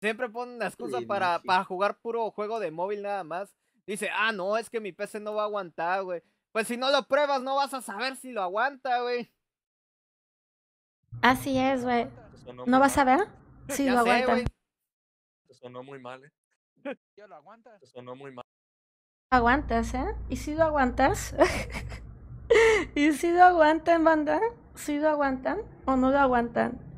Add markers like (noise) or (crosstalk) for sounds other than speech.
Siempre ponen una excusa para, para jugar puro juego de móvil nada más. Dice, ah, no, es que mi PC no va a aguantar, güey. Pues si no lo pruebas, no vas a saber si lo aguanta, güey. Así es, güey. ¿No vas a ver? (laughs) si lo aguanta. Sonó muy mal, ¿eh? (laughs) Yo lo Sonó muy mal. Aguantas, ¿eh? ¿Y si lo aguantas? (laughs) ¿Y si lo aguantan, banda? ¿Si lo aguantan o no lo aguantan?